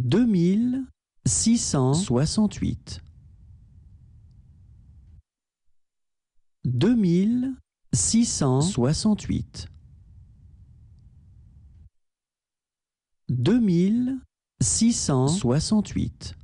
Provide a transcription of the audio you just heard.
deux mille six cent soixante-huit deux mille six cent soixante-huit deux mille six cent soixante-huit